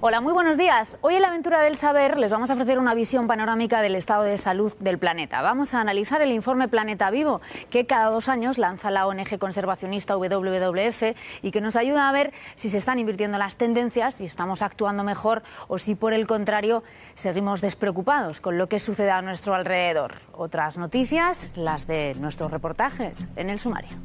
Hola, muy buenos días. Hoy en la aventura del saber les vamos a ofrecer una visión panorámica del estado de salud del planeta. Vamos a analizar el informe Planeta Vivo que cada dos años lanza la ONG conservacionista WWF y que nos ayuda a ver si se están invirtiendo las tendencias, si estamos actuando mejor o si por el contrario seguimos despreocupados con lo que sucede a nuestro alrededor. Otras noticias, las de nuestros reportajes en el sumario.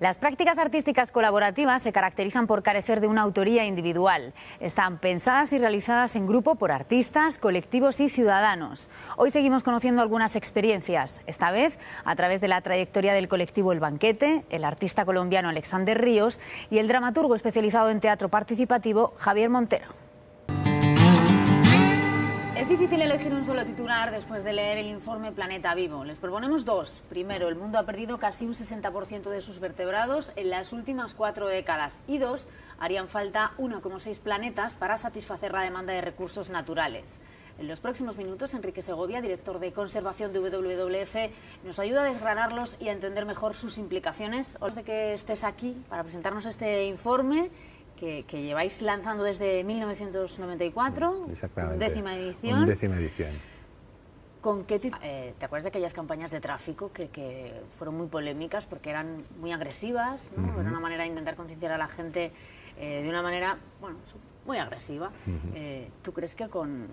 Las prácticas artísticas colaborativas se caracterizan por carecer de una autoría individual. Están pensadas y realizadas en grupo por artistas, colectivos y ciudadanos. Hoy seguimos conociendo algunas experiencias, esta vez a través de la trayectoria del colectivo El Banquete, el artista colombiano Alexander Ríos y el dramaturgo especializado en teatro participativo Javier Montero. Es difícil elegir un solo titular después de leer el informe Planeta Vivo. Les proponemos dos. Primero, el mundo ha perdido casi un 60% de sus vertebrados en las últimas cuatro décadas. Y dos, harían falta 1,6 planetas para satisfacer la demanda de recursos naturales. En los próximos minutos, Enrique Segovia, director de conservación de WWF, nos ayuda a desgranarlos y a entender mejor sus implicaciones. Os de que estés aquí para presentarnos este informe que, lleváis lanzando desde 1994, Exactamente, décima edición. Décima edición. ¿Con qué eh, ¿Te acuerdas de aquellas campañas de tráfico que, fueron muy polémicas porque eran muy agresivas? ¿no? Era una manera de intentar concienciar a la gente eh, de una manera bueno, muy agresiva. Eh, ¿Tú crees que con,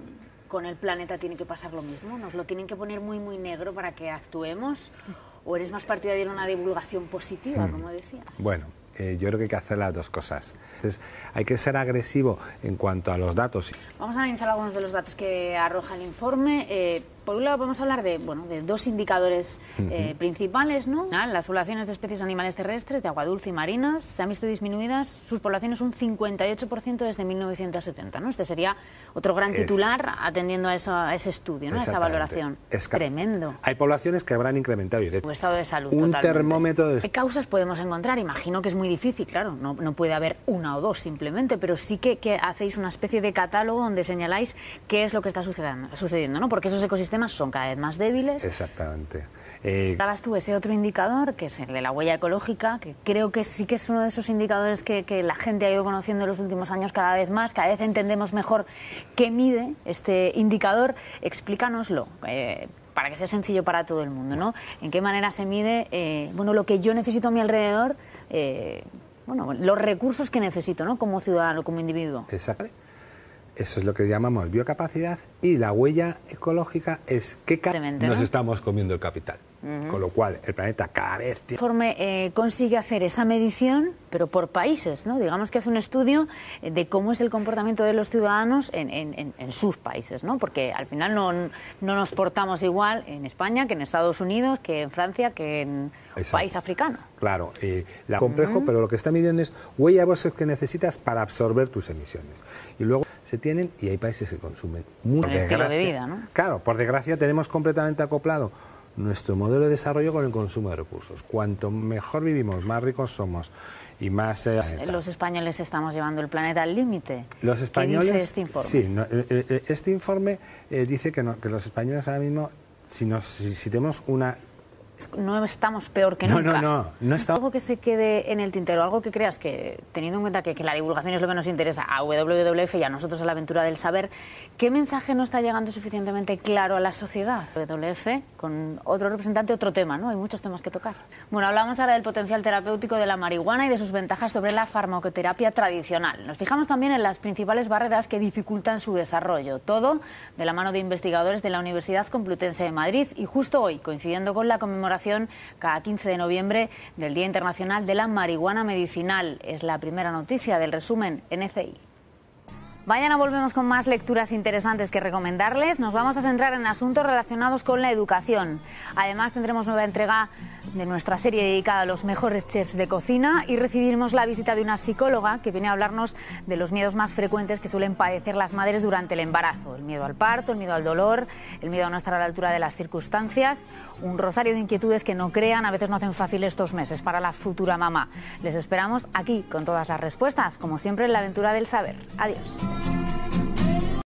con el planeta tiene que pasar lo mismo? ¿Nos lo tienen que poner muy, muy negro para que actuemos? ¿O eres más partidario de una divulgación positiva, como decías? Bueno, eh, yo creo que hay que hacer las dos cosas. hay que ser agresivo en cuanto a los datos. Vamos a analizar algunos de los datos que arroja el informe. Eh, por un lado podemos hablar de, bueno, de dos indicadores eh, principales, ¿no? Ah, las poblaciones de especies animales terrestres, de agua dulce y marinas, se han visto disminuidas sus poblaciones un 58% desde 1970, ¿no? Este sería otro gran titular atendiendo a, ese estudio, ¿no? A esa valoración. Es Tremendo. Hay poblaciones que habrán incrementado directamente. estado de salud. Un termómetro de... ¿Qué causas podemos encontrar? Imagino que es muy difícil, claro, no, puede haber una o dos simplemente, pero sí que, hacéis una especie de catálogo donde señaláis qué es lo que está sucediendo, sucediendo ¿no? Porque esos ecosistemas son cada vez más débiles. Exactamente. Eh, tú ese otro indicador, que es el de la huella ecológica, que creo que sí que es uno de esos indicadores que, la gente ha ido conociendo en los últimos años cada vez más, cada vez entendemos mejor qué mide este indicador. Explícanoslo. Eh, para que sea sencillo para todo el mundo, ¿no? ¿En qué manera se mide, eh, bueno, lo que yo necesito a mi alrededor, eh, bueno, los recursos que necesito, ¿no? Como ciudadano, como individuo. Exacto. Eso es lo que llamamos biocapacidad y la huella ecológica es que nos estamos comiendo el capital. Con lo cual, el planeta carece. vez... Informe eh, consigue hacer esa medición, pero por países, ¿no? Digamos que hace un estudio eh, de cómo es el comportamiento de los ciudadanos en, sus países, ¿no? Porque al final no, nos portamos igual en España que en Estados Unidos, que en Francia, que en país africano. Claro, eh, la complejo, pero lo que está midiendo es huella de voces que necesitas para absorber tus emisiones. Y luego se tienen y hay países que consumen mucho. El estilo de vida, ¿no? Claro, por desgracia tenemos completamente acoplado nuestro modelo de desarrollo con el consumo de recursos. Cuanto mejor vivimos, más ricos somos y más... Eh, pues, los españoles estamos llevando el planeta al límite. Los españoles... dice este informe? Sí, eh, eh, este informe dice que, los españoles ahora mismo, si, nos, si tenemos una no estamos peor que nunca. No, no, no, estamos. Algo que se quede en el tintero, algo que creas que, teniendo en cuenta que, la divulgación es lo que nos interesa a WWF y a nosotros a la aventura del saber, ¿qué mensaje no está llegando suficientemente claro a la sociedad? WWF con otro representante, otro tema, ¿no? Hay muchos temas que tocar. Bueno, hablamos ahora del potencial terapéutico de la marihuana y de sus ventajas sobre la farmacoterapia tradicional. Nos fijamos también en las principales barreras que dificultan su desarrollo. Todo de la mano de investigadores de la Universidad Complutense de Madrid y justo hoy, coincidiendo con la conmemoración oración cada 15 de noviembre del Día Internacional de la Marihuana Medicinal. Es la primera noticia del resumen NCI. Mañana volvemos con más lecturas interesantes que recomendarles. Nos vamos a centrar en asuntos relacionados con la educación. Además, tendremos nueva entrega de nuestra serie dedicada a los mejores chefs de cocina y recibiremos la visita de una psicóloga que viene a hablarnos de los miedos más frecuentes que suelen padecer las madres durante el embarazo. El miedo al parto, el miedo al dolor, el miedo a no estar a la altura de las circunstancias, un rosario de inquietudes que no crean, a veces no hacen fácil estos meses para la futura mamá. Les esperamos aquí con todas las respuestas, como siempre en la aventura del saber. Adiós.